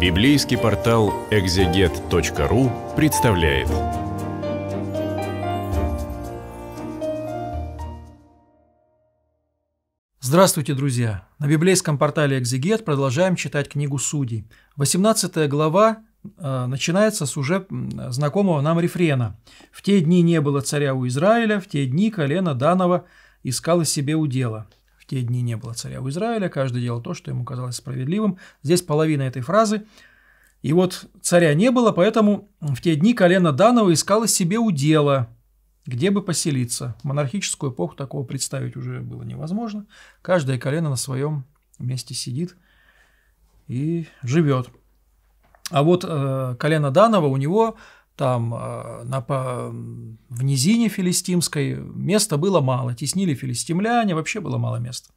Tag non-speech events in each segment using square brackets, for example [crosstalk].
Библейский портал экзегет.ру представляет. Здравствуйте, друзья! На библейском портале «Экзегет» продолжаем читать книгу «Судей». 18 глава э, начинается с уже знакомого нам рефрена. «В те дни не было царя у Израиля, в те дни колено Данова искало себе удела». В те дни не было царя у Израиля, каждый делал то, что ему казалось справедливым. Здесь половина этой фразы. И вот царя не было, поэтому в те дни колено Данова искало себе удела, где бы поселиться. Монархическую эпоху такого представить уже было невозможно. Каждое колено на своем месте сидит и живет. А вот э, колено Данова у него там э, на, в низине филистимской места было мало, теснили филистимляне, вообще было мало места.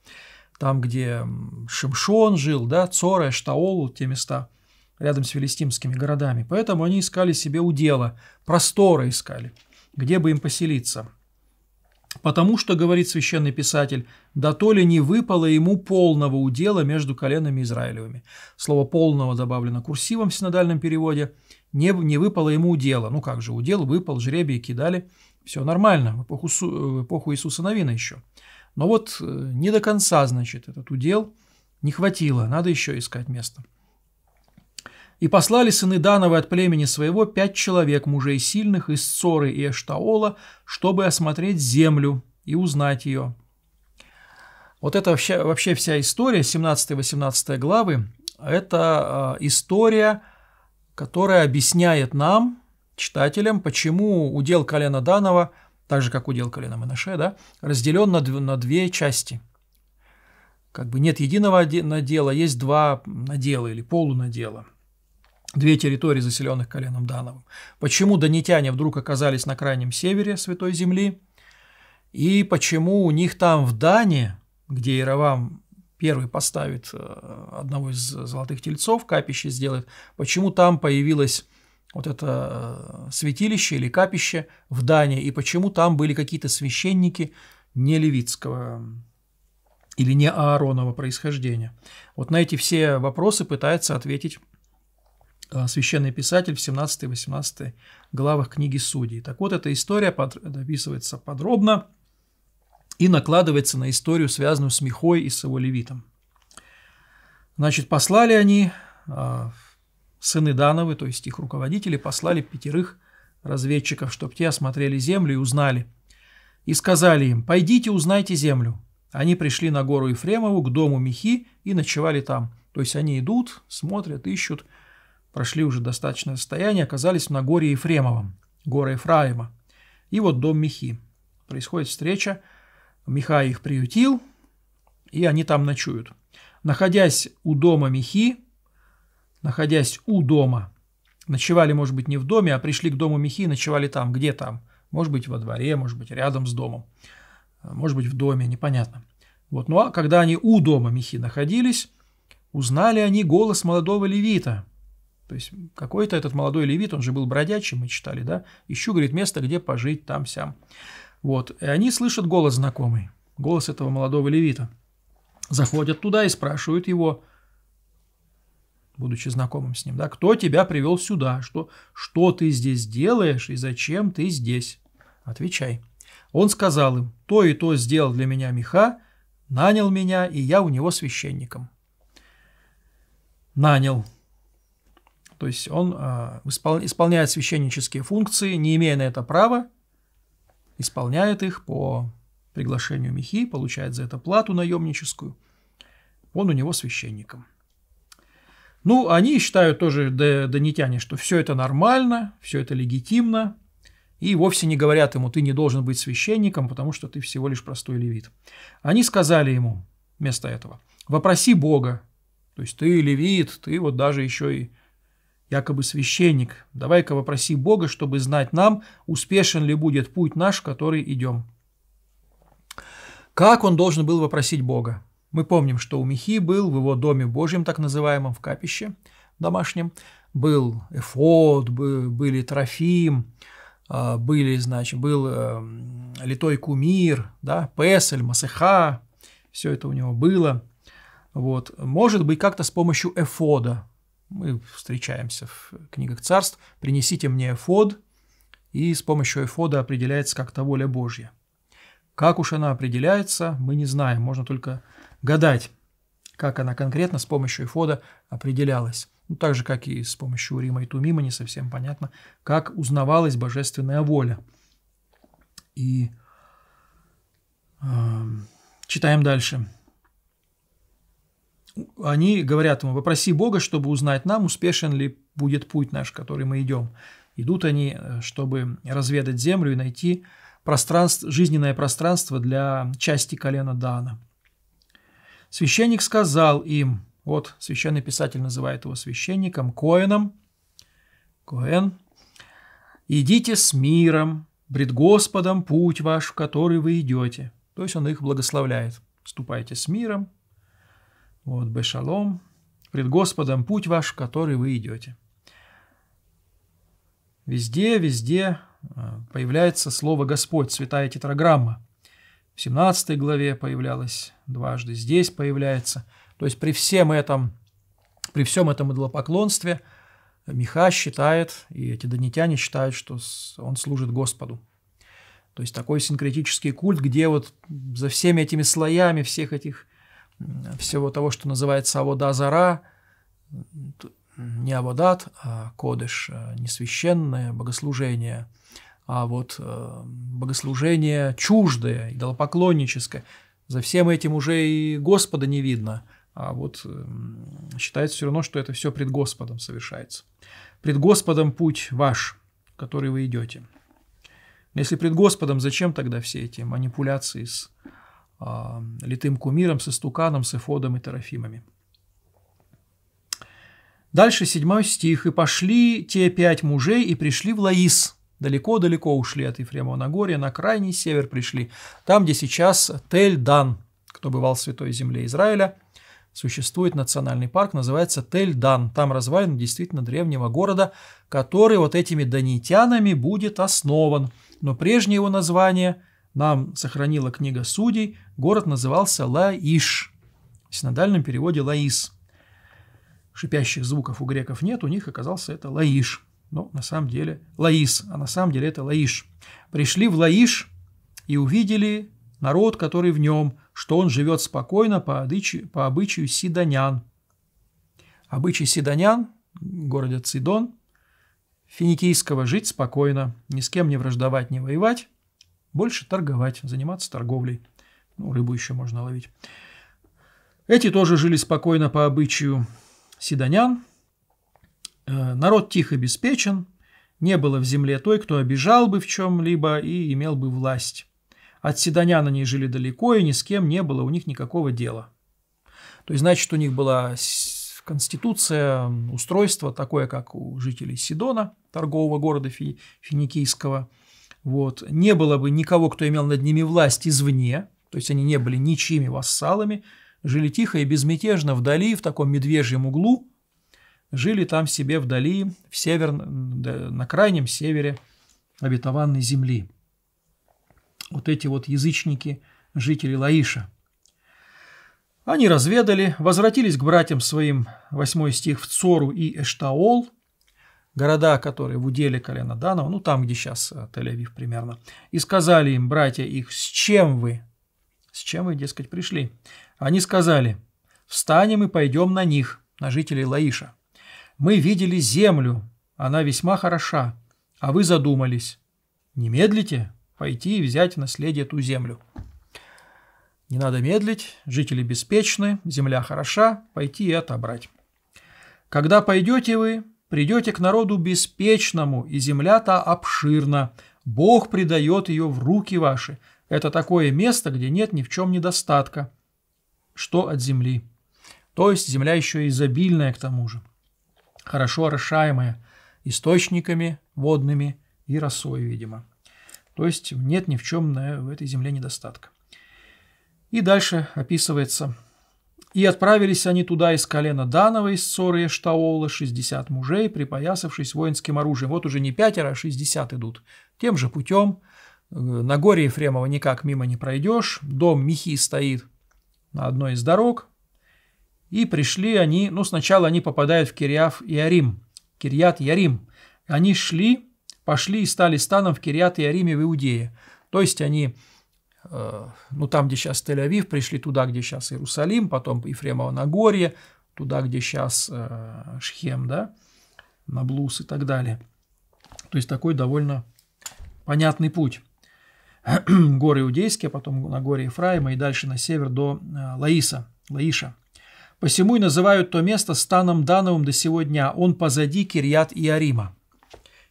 Там, где Шимшон жил, да, Цора, Штаол, те места рядом с филистимскими городами. Поэтому они искали себе удела, просторы искали, где бы им поселиться. Потому что, говорит священный писатель, да то ли не выпало ему полного удела между коленами Израилевыми. Слово «полного» добавлено курсивом в синодальном переводе. Не, не выпало ему удела. Ну как же, удел выпал, жребий кидали. Все нормально, в эпоху, э, в эпоху Иисуса Новина еще. Но вот э, не до конца, значит, этот удел не хватило, надо еще искать место. И послали сыны Дановы от племени своего пять человек, мужей сильных, из Цоры и Эштаола, чтобы осмотреть землю и узнать ее. Вот это вообще, вообще вся история, 17-18 главы, это а, история, которая объясняет нам, читателям, почему удел колена Данова, так же как удел колена Менаше, да, разделен на, на две части. Как бы нет единого надела, есть два надела или полунадела – Две территории, заселенных коленом Дановым. Почему донетяне вдруг оказались на крайнем севере Святой Земли? И почему у них там в Дане, где Иеровам первый поставит э, одного из золотых тельцов, капище сделает, почему там появилось вот это э, святилище или капище в Дании, и почему там были какие-то священники не левитского или не ааронова происхождения. Вот на эти все вопросы пытается ответить Э, священный писатель в 17-18 главах книги Судей. Так вот, эта история описывается подробно и накладывается на историю, связанную с Михой и с его левитом. Значит, послали они, э, сыны Дановы, то есть их руководители, послали пятерых разведчиков, чтобы те осмотрели землю и узнали. И сказали им, пойдите узнайте землю. Они пришли на гору Ефремову к дому Михи и ночевали там. То есть они идут, смотрят, ищут – прошли уже достаточное расстояние, оказались в Нагоре Ефремовом, гора Ефраима, и вот дом Михи. Происходит встреча, Миха их приютил, и они там ночуют. Находясь у дома Михи, находясь у дома, ночевали, может быть, не в доме, а пришли к дому Михи и ночевали там, где там, может быть, во дворе, может быть, рядом с домом, может быть, в доме, непонятно. Вот, ну а когда они у дома Михи находились, узнали они голос молодого левита – то есть какой-то этот молодой левит, он же был бродячим, мы читали, да, ищу, говорит, место, где пожить там-сям. Вот, и они слышат голос знакомый, голос этого молодого левита. Заходят туда и спрашивают его, будучи знакомым с ним, да, кто тебя привел сюда, что, что ты здесь делаешь и зачем ты здесь? Отвечай. Он сказал им, то и то сделал для меня Миха, нанял меня, и я у него священником. Нанял, то есть он а, исполняет священнические функции, не имея на это права, исполняет их по приглашению Михи, получает за это плату наемническую. Он у него священником. Ну, они считают тоже донетяне, что все это нормально, все это легитимно, и вовсе не говорят ему, ты не должен быть священником, потому что ты всего лишь простой левит. Они сказали ему вместо этого, вопроси Бога, то есть ты левит, ты вот даже еще и якобы священник, давай-ка попроси Бога, чтобы знать нам, успешен ли будет путь наш, который идем. Как он должен был вопросить Бога? Мы помним, что у Михи был в его доме Божьем, так называемом, в капище домашнем, был эфод, были трофим, а, были, значит, был э, литой кумир, да, песель, масыха, все это у него было. Вот. Может быть, как-то с помощью эфода мы встречаемся в книгах царств, принесите мне эфод, и с помощью эфода определяется как-то воля Божья. Как уж она определяется, мы не знаем, можно только гадать, как она конкретно с помощью эфода определялась. Ну, так же, как и с помощью Рима и Тумима, не совсем понятно, как узнавалась божественная воля. И э, читаем дальше они говорят ему, попроси Бога, чтобы узнать нам, успешен ли будет путь наш, который мы идем. Идут они, э, чтобы разведать землю и найти пространство, жизненное пространство для части колена Дана. Священник сказал им, вот священный писатель называет его священником, Коэном, Коэн, «Идите с миром, пред Господом путь ваш, в который вы идете». То есть он их благословляет. «Ступайте с миром, вот, Бешалом, пред Господом путь ваш, в который вы идете. Везде, везде э, появляется слово «Господь», святая тетраграмма. В 17 главе появлялось дважды, здесь появляется. То есть при всем этом, при всем этом идолопоклонстве Миха считает, и эти донитяне считают, что он служит Господу. То есть такой синкретический культ, где вот за всеми этими слоями всех этих всего того, что называется Авода Зара, не Аводат, а Кодыш, а, не священное богослужение, а вот э, богослужение чуждое, идолопоклонническое. За всем этим уже и Господа не видно, а вот э, считается все равно, что это все пред Господом совершается. Пред Господом путь ваш, который вы идете. Если пред Господом, зачем тогда все эти манипуляции с Э, литым кумиром, с истуканом, с эфодом и терафимами. Дальше седьмой стих. «И пошли те пять мужей и пришли в Лаис». Далеко-далеко ушли от Ефремова Нагорья, на крайний север пришли, там, где сейчас Тель-Дан, кто бывал в Святой Земле Израиля, существует национальный парк, называется Тель-Дан. Там развалины действительно древнего города, который вот этими данитянами будет основан. Но прежнее его название – нам сохранила книга судей, город назывался Лаиш. В синодальном переводе Лаис. Шипящих звуков у греков нет, у них оказался это Лаиш. Но на самом деле Лаис, а на самом деле это Лаиш. Пришли в Лаиш и увидели народ, который в нем, что он живет спокойно по обычаю, по обычаю сидонян. Обычай сидонян, города Цидон, финикийского жить спокойно, ни с кем не враждовать, не воевать, больше торговать, заниматься торговлей. Ну, рыбу еще можно ловить. Эти тоже жили спокойно по обычаю седонян. Э, народ тих и беспечен, не было в земле той, кто обижал бы в чем-либо и имел бы власть. От седонян они жили далеко, и ни с кем не было у них никакого дела. То есть, значит, у них была конституция, устройство такое, как у жителей Сидона, торгового города финикийского – вот. Не было бы никого, кто имел над ними власть извне, то есть они не были ничьими вассалами, жили тихо и безмятежно вдали, в таком медвежьем углу, жили там себе вдали, в север, на крайнем севере обетованной земли. Вот эти вот язычники, жители Лаиша. Они разведали, возвратились к братьям своим, 8 стих, в Цору и Эштаол, города, которые в уделе колена Данова, ну там, где сейчас э, Тель-Авив примерно, и сказали им, братья их, с чем вы, с чем вы, дескать, пришли? Они сказали, встанем и пойдем на них, на жителей Лаиша. Мы видели землю, она весьма хороша, а вы задумались. Не медлите пойти и взять наследие ту землю. Не надо медлить, жители беспечны, земля хороша, пойти и отобрать. Когда пойдете вы, Придете к народу беспечному, и земля-то обширна. Бог предает ее в руки ваши. Это такое место, где нет ни в чем недостатка. Что от земли? То есть земля еще изобильная к тому же, хорошо орошаемая, источниками водными и росой, видимо. То есть нет ни в чем на этой земле недостатка. И дальше описывается и отправились они туда из колена Данова, из Соры и Штаула, 60 мужей, припоясавшись воинским оружием. Вот уже не пятеро, а 60 идут. Тем же путем. Э, на горе Ефремова никак мимо не пройдешь. Дом Михи стоит на одной из дорог. И пришли они, ну сначала они попадают в Кириав и Арим, Кирьят и Арим. Они шли, пошли и стали станом в Кириат и Ариме в Иудее. То есть они Э, ну, там, где сейчас Тель-Авив, пришли туда, где сейчас Иерусалим, потом Ефремово Нагорье, туда, где сейчас э, Шхем, да, Наблус и так далее. То есть такой довольно понятный путь. [clears throat] Горы Иудейские, потом на горе Ефраима и дальше на север до э, Лаиса, Лаиша. Посему и называют то место станом Дановым до сего дня. Он позади Кирьят и Арима.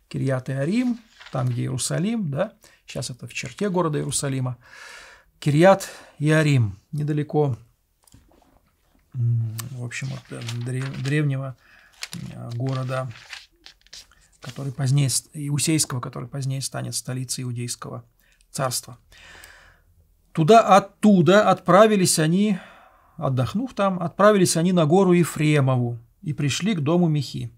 Кирьят и Арим, там, где Иерусалим, да, Сейчас это в черте города Иерусалима. Кирьят Ярим, недалеко, в общем, от э, древнего э, города, который позднее, Иусейского, который позднее станет столицей Иудейского царства. Туда оттуда отправились они, отдохнув там, отправились они на гору Ефремову и пришли к дому Михи.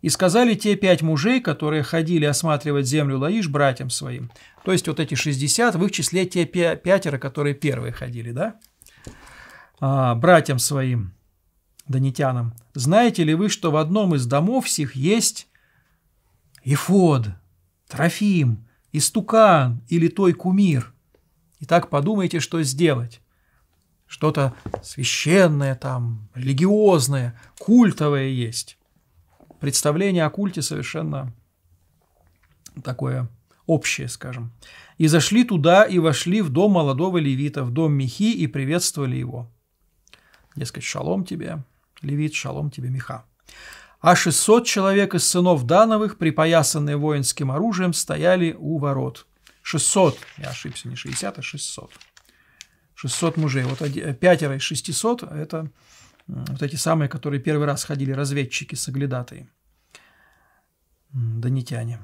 И сказали те пять мужей, которые ходили осматривать землю Лаиш братьям своим. То есть вот эти 60, в их числе те пятеро, которые первые ходили, да? А, братьям своим, данитянам. Знаете ли вы, что в одном из домов всех есть Ифод, Трофим, Истукан или той кумир? Итак, подумайте, что сделать что-то священное там, религиозное, культовое есть представление о культе совершенно такое общее, скажем. «И зашли туда и вошли в дом молодого левита, в дом Михи, и приветствовали его». Дескать, шалом тебе, левит, шалом тебе, Миха. А 600 человек из сынов Дановых, припоясанные воинским оружием, стояли у ворот. 600, я ошибся, не 60, а 600. 600 мужей. Вот пятеро из 600 – это вот эти самые, которые первый раз ходили, разведчики, соглядатые, донитяне.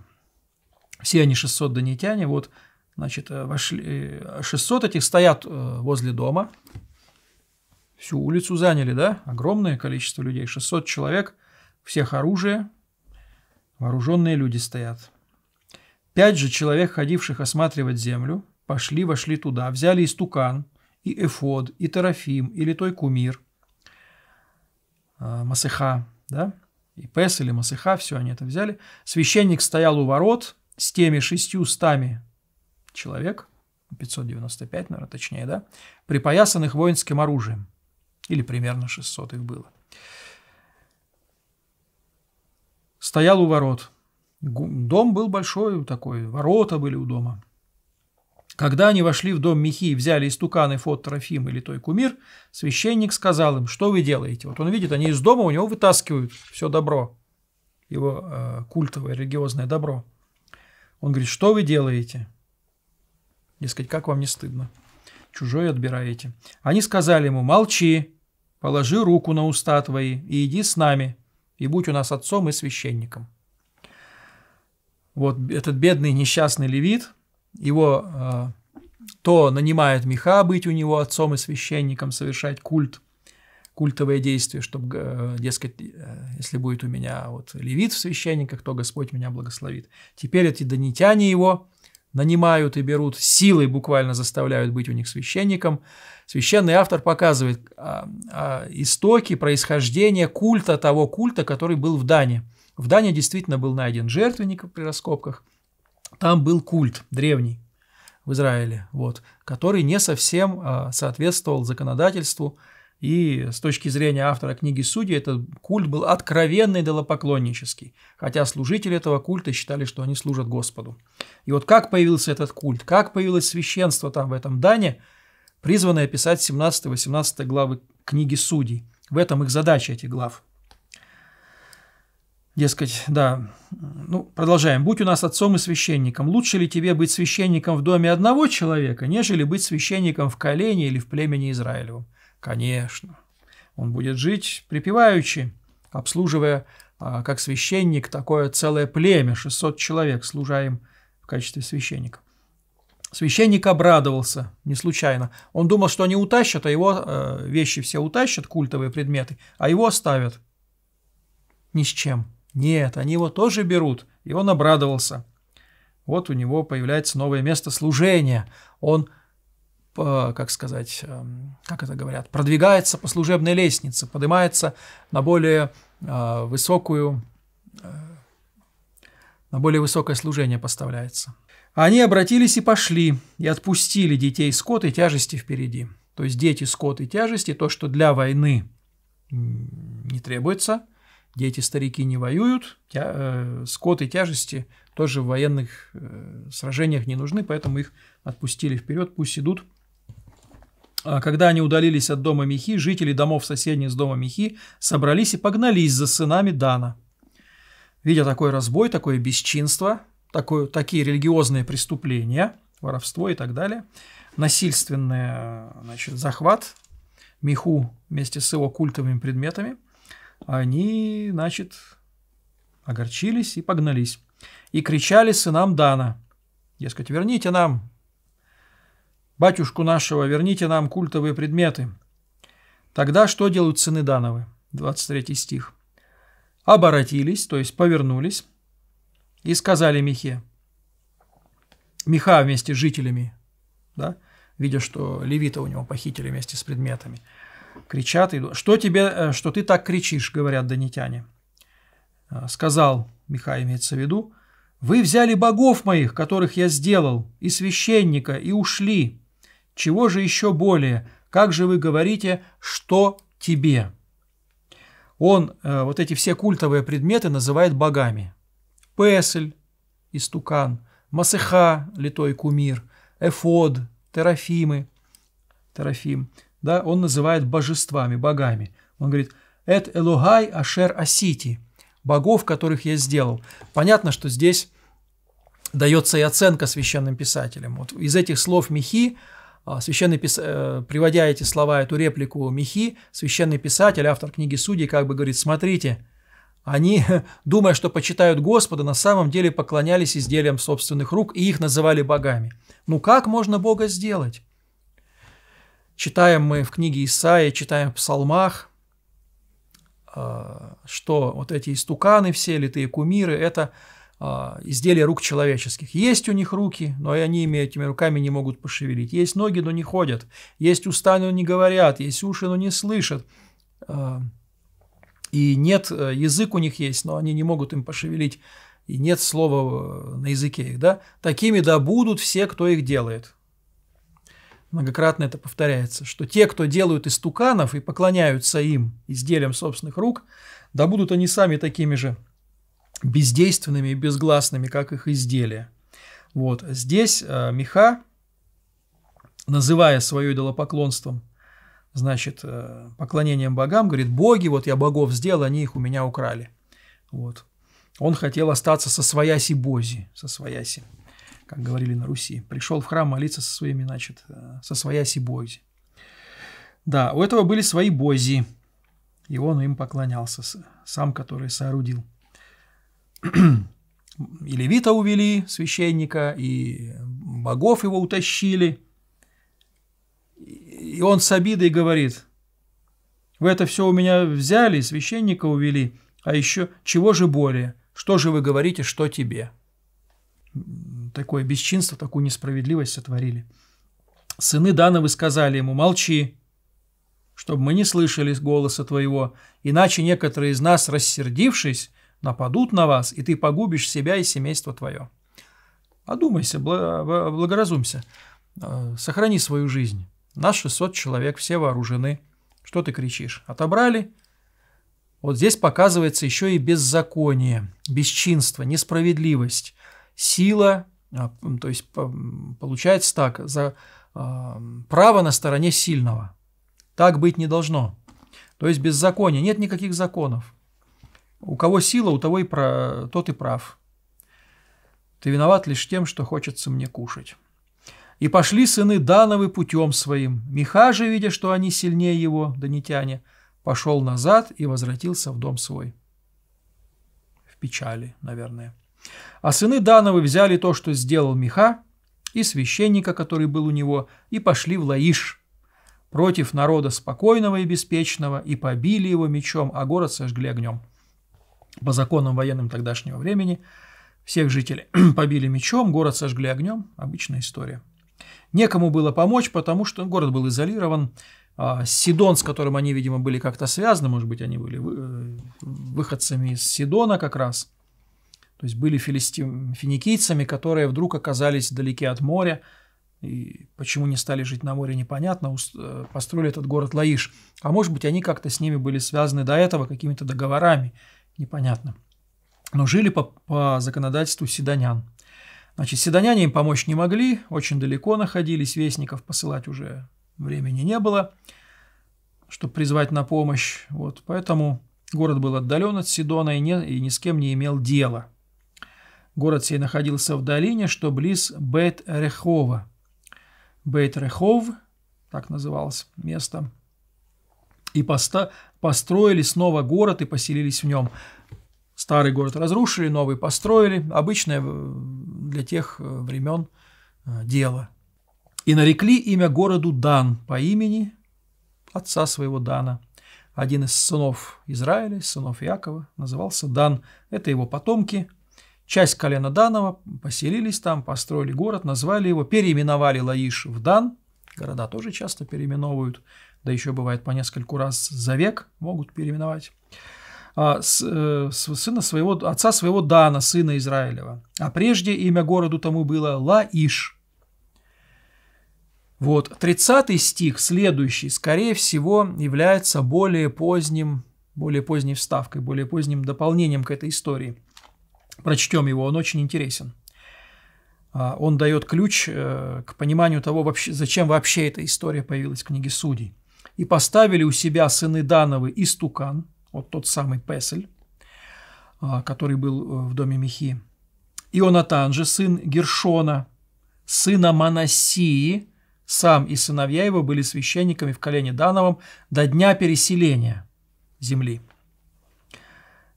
Все они 600 донитяне, вот, значит, э, вошли, 600 э, этих стоят э, возле дома, всю улицу заняли, да, огромное количество людей, 600 человек, всех оружие, вооруженные люди стоят. Пять же человек, ходивших осматривать землю, пошли, вошли туда, взяли и стукан, и эфод, и терафим, или той кумир – Э, Масыха, да, и Пес или Масыха, все они это взяли. Священник стоял у ворот с теми шестью стами человек, 595, наверное, точнее, да, припоясанных воинским оружием. Или примерно 600 их было. Стоял у ворот. Дом был большой такой, ворота были у дома. Когда они вошли в дом Михи и взяли истуканы фот Трофим или той кумир, священник сказал им, что вы делаете. Вот он видит, они из дома, у него вытаскивают все добро, его э, культовое религиозное добро. Он говорит, что вы делаете? Дескать, как вам не стыдно? Чужое отбираете. Они сказали ему, молчи, положи руку на уста твои и иди с нами, и будь у нас отцом и священником. Вот этот бедный несчастный левит – его э, то нанимают Миха быть у него отцом и священником, совершать культ, культовые действия, чтобы, э, дескать, э, если будет у меня вот левит в священниках, то Господь меня благословит. Теперь эти донитяне его нанимают и берут, силой буквально заставляют быть у них священником. Священный автор показывает а, а, истоки происхождения культа того культа, который был в Дане. В Дане действительно был найден жертвенник при раскопках – там был культ древний в Израиле, вот, который не совсем а, соответствовал законодательству. И с точки зрения автора книги «Судьи» этот культ был откровенный идолопоклоннический, хотя служители этого культа считали, что они служат Господу. И вот как появился этот культ, как появилось священство там в этом Дане, призванное писать 17-18 главы книги «Судей». В этом их задача этих глав – Дескать, да, ну, продолжаем. «Будь у нас отцом и священником, лучше ли тебе быть священником в доме одного человека, нежели быть священником в колене или в племени Израилевом?» Конечно. Он будет жить припеваючи, обслуживая а, как священник такое целое племя, 600 человек, служа им в качестве священника. Священник обрадовался, не случайно. Он думал, что они утащат, а его э, вещи все утащат, культовые предметы, а его оставят. Ни с чем. Нет, они его тоже берут, и он обрадовался. Вот у него появляется новое место служения. Он, э, как сказать, э, как это говорят, продвигается по служебной лестнице, поднимается на более э, высокую, на более высокое служение поставляется. Они обратились и пошли, и отпустили детей скот и тяжести впереди. То есть дети, скот и тяжести, то, что для войны не требуется – где эти старики не воюют, тя, э, скот и тяжести тоже в военных э, сражениях не нужны, поэтому их отпустили вперед, пусть идут. А когда они удалились от дома Михи, жители домов соседних с дома Михи собрались и погнались за сынами Дана. Видя такой разбой, такое бесчинство, такое, такие религиозные преступления, воровство и так далее, насильственный значит, захват Миху вместе с его культовыми предметами – они, значит, огорчились и погнались. И кричали сынам Дана, дескать, верните нам, батюшку нашего, верните нам культовые предметы. Тогда что делают сыны Дановы? 23 стих. Оборотились, то есть повернулись, и сказали Михе, Миха вместе с жителями, да, видя, что левита у него похитили вместе с предметами – кричат. Идут. «Что тебе, э, что ты так кричишь?» – говорят донитяне. Э, сказал Миха, имеется в виду, «Вы взяли богов моих, которых я сделал, и священника, и ушли. Чего же еще более? Как же вы говорите, что тебе?» Он э, вот эти все культовые предметы называет богами. Песель, истукан, Масыха, литой кумир, Эфод, Терафимы, Терафим, да, он называет божествами, богами. Он говорит, это Элугай, Ашер Асити» – «богов, которых я сделал». Понятно, что здесь дается и оценка священным писателям. Вот из этих слов Михи, а, священный пис... Э, приводя эти слова, эту реплику Михи, священный писатель, автор книги «Судей», как бы говорит, смотрите, они, [laughs] думая, что почитают Господа, на самом деле поклонялись изделиям собственных рук и их называли богами. Ну как можно Бога сделать? Читаем мы в книге Исаия, читаем в псалмах, а, что вот эти истуканы все, литые кумиры – это а, изделия рук человеческих. Есть у них руки, но и они этими руками не могут пошевелить. Есть ноги, но не ходят. Есть уста, но не говорят. Есть уши, но не слышат. А, и нет, э, язык у них есть, но они не могут им пошевелить. И нет слова э, на языке их. Да? Такими да будут все, кто их делает многократно это повторяется, что те, кто делают истуканов и поклоняются им, изделиям собственных рук, да будут они сами такими же бездейственными и безгласными, как их изделия. Вот. Здесь э, Миха, называя свое идолопоклонством, значит, э, поклонением богам, говорит, боги, вот я богов сделал, они их у меня украли. Вот. Он хотел остаться со свояси Бози, со свояси как говорили на Руси. Пришел в храм молиться со своими, значит, э, со свояси бози. Да, у этого были свои бози, и он им поклонялся, сам, который соорудил. [clears throat] И левита увели, священника, и богов его утащили. И он с обидой говорит, вы это все у меня взяли, священника увели, а еще чего же более, что же вы говорите, что тебе? такое бесчинство, такую несправедливость сотворили. Сыны Дановы сказали ему, молчи, чтобы мы не слышали голоса твоего, иначе некоторые из нас, рассердившись, нападут на вас, и ты погубишь себя и семейство твое. Одумайся, благоразумься, э, сохрани свою жизнь. Наш 600 человек, все вооружены. Что ты кричишь? Отобрали? Вот здесь показывается еще и беззаконие, бесчинство, несправедливость, сила а, то есть получается так, за а, право на стороне сильного. Так быть не должно. То есть беззаконие, нет никаких законов. У кого сила, у того и про... тот и прав. Ты виноват лишь тем, что хочется мне кушать. И пошли сыны Дановы путем своим. Миха же, видя, что они сильнее его, донитяне, пошел назад и возвратился в дом свой. В печали, наверное. А сыны Дановы взяли то, что сделал Миха, и священника, который был у него, и пошли в Лаиш против народа спокойного и беспечного, и побили его мечом, а город сожгли огнем. По законам военным тогдашнего времени всех жителей [clears throat] побили мечом, город сожгли огнем. Обычная история. Некому было помочь, потому что город был изолирован. А Сидон, с которым они, видимо, были как-то связаны, может быть, они были э, выходцами из Сидона как раз, то есть были филистим, финикийцами, которые вдруг оказались далеки от моря, и почему не стали жить на море, непонятно, э, построили этот город Лаиш. А может быть, они как-то с ними были связаны до этого какими-то договорами, непонятно. Но жили по, по законодательству седонян. Значит, седоняне им помочь не могли, очень далеко находились, вестников посылать уже времени не было, чтобы призвать на помощь. Вот, поэтому город был отдален от Сидона и, не, и ни с кем не имел дела – Город сей находился в долине, что близ бет рехова бет рехов так называлось место, и поста построили снова город и поселились в нем. Старый город разрушили, новый построили. Обычное э, для тех э, времен э, дело. И нарекли имя городу Дан по имени отца своего Дана. Один из сынов Израиля, сынов Иакова, назывался Дан. Это его потомки – Часть колена Данова поселились там, построили город, назвали его, переименовали Лаиш в Дан. Города тоже часто переименовывают, да еще бывает по нескольку раз за век могут переименовать. А, с, э, сына своего, отца своего Дана, сына Израилева. А прежде имя городу тому было Лаиш. Вот, 30 стих, следующий, скорее всего, является более поздним, более поздней вставкой, более поздним дополнением к этой истории – Прочтем его, он очень интересен. А, он дает ключ э, к пониманию того, вообще, зачем вообще эта история появилась в книге «Судей». «И поставили у себя сыны Дановы и Стукан, вот тот самый Песель, а, который был э, в доме Михи, И Ионатан же, сын Гершона, сына Манасии, сам и сыновья его были священниками в колене Дановом до дня переселения земли.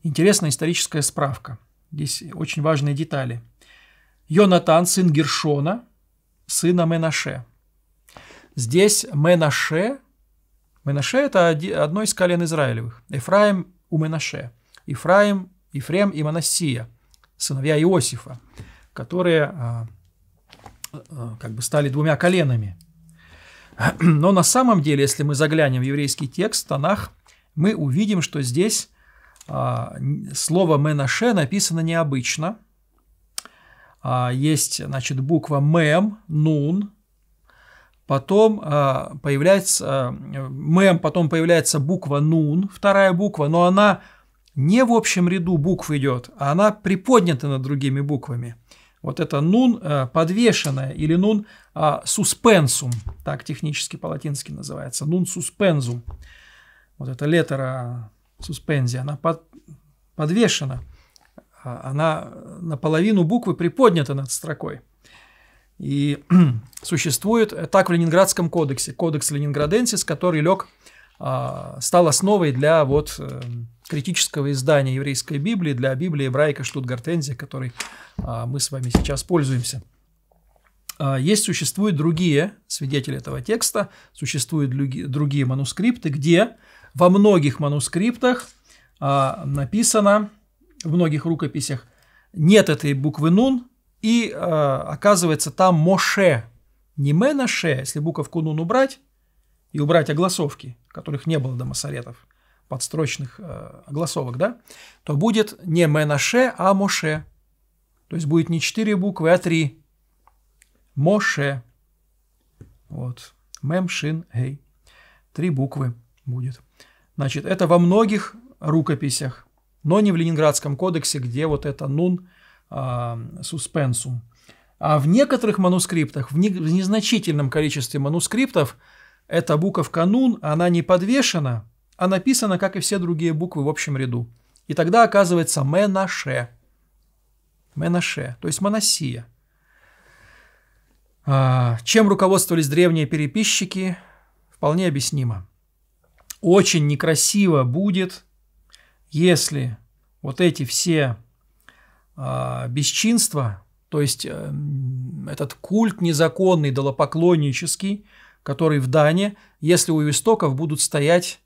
Интересная историческая справка. Здесь очень важные детали. Йонатан, сын Гершона, сына Менаше. Здесь Менаше, Менаше – это одно из колен Израилевых. Ефраим у Менаше. Ефраим, Ефрем и Манасия, сыновья Иосифа, которые а, а, как бы стали двумя коленами. [clears throat] Но на самом деле, если мы заглянем в еврейский текст, Танах, мы увидим, что здесь а, слово «менаше» написано необычно. А, есть, значит, буква «мем», «нун», потом а, появляется «мем», потом появляется буква «нун», вторая буква, но она не в общем ряду букв идет, а она приподнята над другими буквами. Вот это «нун» подвешенная или «нун» суспенсум, так технически по-латински называется, «нун суспензум». Вот эта летера суспензия, она под, подвешена, а, она наполовину буквы приподнята над строкой. И [clears throat] существует так в Ленинградском кодексе, кодекс Ленинграденсис, который лег, а, стал основой для вот э, критического издания еврейской Библии, для Библии Брайка Штутгартензия, которой а, мы с вами сейчас пользуемся. Есть, существуют другие свидетели этого текста, существуют другие манускрипты, где во многих манускриптах а, написано, в многих рукописях, нет этой буквы «нун», и а, оказывается там «моше», не «менаше», если буковку «нун» убрать и убрать огласовки, которых не было до масоретов, подстрочных э, огласовок, да, то будет не «менаше», а «моше». То есть будет не четыре буквы, а три. «Моше». Вот. «Мем», «шин», «гей». Три буквы будет. Значит, это во многих рукописях, но не в Ленинградском кодексе, где вот это «нун а, суспенсум». А в некоторых манускриптах, в, не, в незначительном количестве манускриптов, эта буковка «нун», она не подвешена, а написана, как и все другие буквы в общем ряду. И тогда оказывается «менаше». «Менаше», то есть «моносия». А, чем руководствовались древние переписчики, вполне объяснимо очень некрасиво будет, если вот эти все э, бесчинства, то есть э, этот культ незаконный, долопоклоннический, который в Дане, если у истоков будут стоять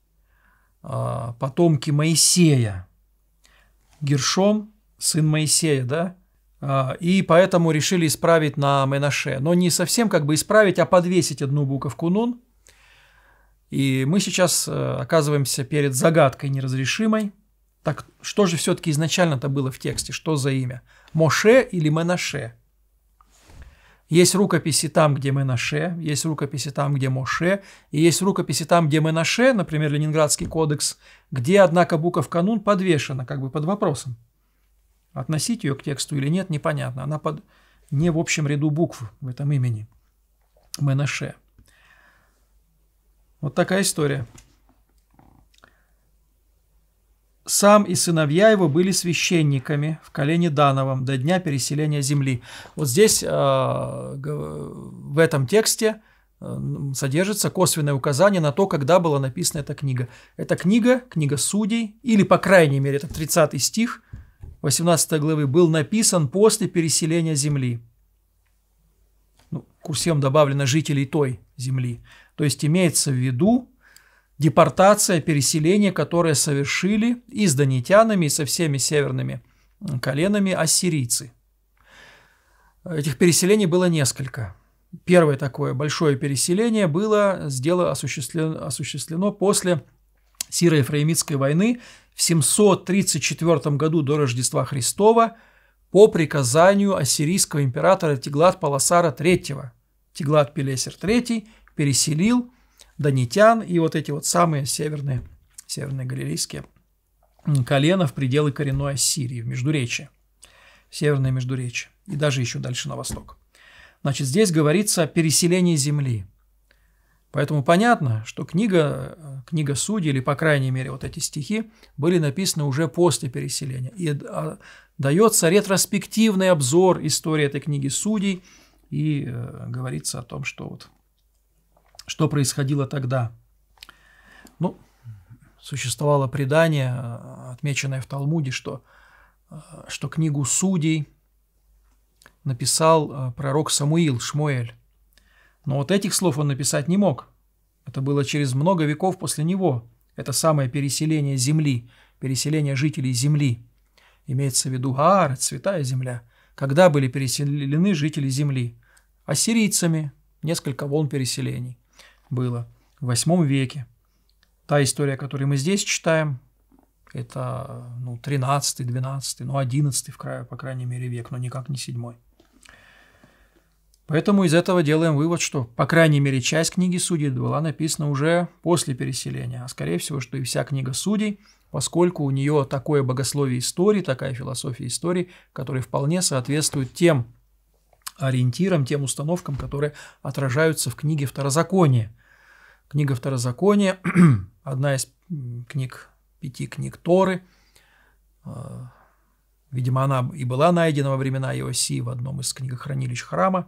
э, потомки Моисея, Гершом, сын Моисея, да, а, и поэтому решили исправить на Менаше. Но не совсем как бы исправить, а подвесить одну буковку Нун – и мы сейчас э, оказываемся перед загадкой неразрешимой. Так что же все-таки изначально-то было в тексте? Что за имя? Моше или Менаше? Есть рукописи там, где Менаше, есть рукописи там, где Моше, и есть рукописи там, где Менаше, например, Ленинградский кодекс, где, однако, буковка Нун подвешена, как бы под вопросом. Относить ее к тексту или нет, непонятно. Она под... не в общем ряду букв в этом имени. Менаше. Вот такая история. Сам и сыновья его были священниками в колене Дановом до дня переселения земли. Вот здесь, а, в этом тексте, а, содержится косвенное указание на то, когда была написана эта книга. Эта книга, книга судей, или, по крайней мере, это 30 стих 18 главы, был написан после переселения земли. Ну, курсем добавлено жителей той земли. То есть имеется в виду депортация, переселение, которое совершили и с донетянами, и со всеми северными коленами ассирийцы. Этих переселений было несколько. Первое такое большое переселение было сделано, осуществлено, осуществлено после Сиро-Ефраимитской войны в 734 году до Рождества Христова по приказанию ассирийского императора Теглат-Паласара III, Теглат-Пелесер III переселил Донетян и вот эти вот самые северные, северные галилейские колена в пределы коренной Ассирии, в Междуречье, в Северное Междуречье и даже еще дальше на восток. Значит, здесь говорится о переселении земли. Поэтому понятно, что книга, э, книга судей, или, по крайней мере, вот эти стихи, были написаны уже после переселения. И э, дается ретроспективный обзор истории этой книги судей, и э, говорится о том, что вот что происходило тогда? Ну, существовало предание, э, отмеченное в Талмуде, что, э, что книгу «Судей» написал э, пророк Самуил, Шмуэль. Но вот этих слов он написать не мог. Это было через много веков после него. Это самое переселение земли, переселение жителей земли. Имеется в виду Гаар, святая земля. Когда были переселены жители земли? Ассирийцами, несколько волн переселений было в восьмом веке. Та история, которую мы здесь читаем, это ну, 13, 12, ну, 11 в краю, по крайней мере, век, но никак не 7. Поэтому из этого делаем вывод, что, по крайней мере, часть книги судей была написана уже после переселения, а скорее всего, что и вся книга судей, поскольку у нее такое богословие истории, такая философия истории, которые вполне соответствуют тем ориентирам, тем установкам, которые отражаются в книге Второзакония – Книга Второзакония, [clears throat] одна из книг, пяти книг Торы. А, видимо, она и была найдена во времена Иосии в одном из книгохранилищ храма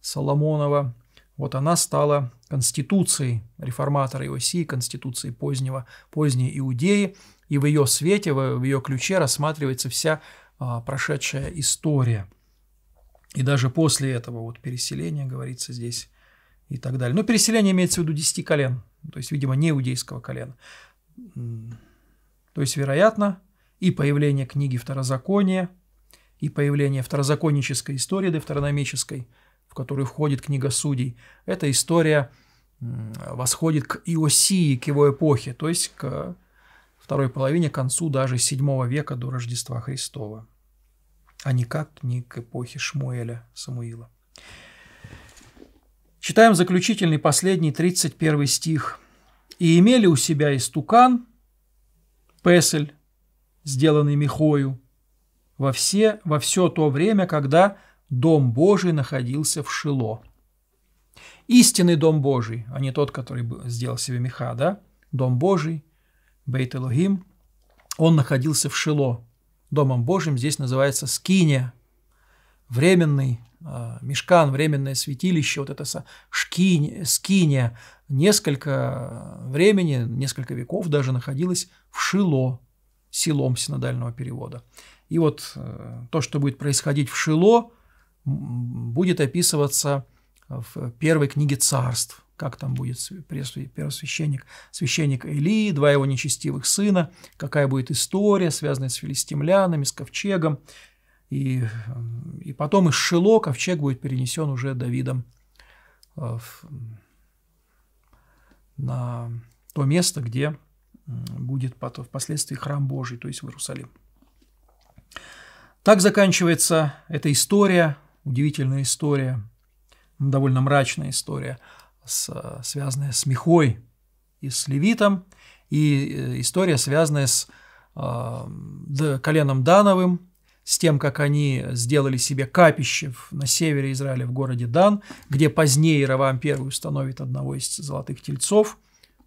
Соломонова. Вот она стала конституцией реформатора Иосии, конституцией позднего, поздней Иудеи, и в ее свете, в ее ключе рассматривается вся а, прошедшая история. И даже после этого вот переселения, говорится здесь, и так далее. Но переселение имеется в виду десяти колен, то есть, видимо, не иудейского колена. То есть, вероятно, и появление книги Второзакония, и появление второзаконнической истории девторономической, в которую входит книга судей, эта история восходит к Иосии, к его эпохе, то есть к второй половине, к концу даже седьмого века до Рождества Христова, а никак не к эпохе Шмуэля, Самуила. Читаем заключительный, последний, 31 стих. «И имели у себя истукан, песель, сделанный Михою, во все, во все то время, когда Дом Божий находился в Шило». Истинный Дом Божий, а не тот, который сделал себе Миха, да? Дом Божий, Бейт Элогим, он находился в Шило. Домом Божьим здесь называется Скиния, временный а, мешкан, временное святилище, вот это шкинь, скиния, несколько времени, несколько веков даже находилась в Шило, селом синодального перевода. И вот э, то, что будет происходить в Шило, будет описываться в первой книге царств, как там будет первосвященник, священник Илии, два его нечестивых сына, какая будет история, связанная с филистимлянами, с ковчегом и, и потом из Шило ковчег будет перенесен уже Давидом э, на то место, где будет потом, впоследствии храм Божий, то есть в Иерусалим. Так заканчивается эта история, удивительная история, довольно мрачная история, с, связанная с Михой и с Левитом, и э, история, связанная с э, коленом Дановым, с тем, как они сделали себе капище на севере Израиля в городе Дан, где позднее Равам I установит одного из золотых тельцов,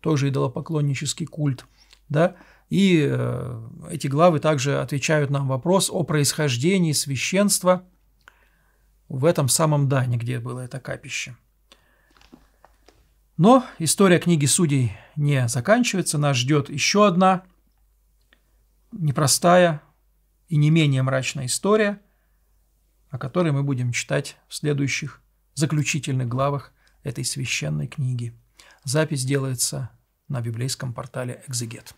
тоже идолопоклоннический культ. Да? И э, эти главы также отвечают нам вопрос о происхождении священства в этом самом Дане, где было это капище. Но история книги судей не заканчивается, нас ждет еще одна непростая и не менее мрачная история, о которой мы будем читать в следующих заключительных главах этой священной книги. Запись делается на библейском портале «Экзегет».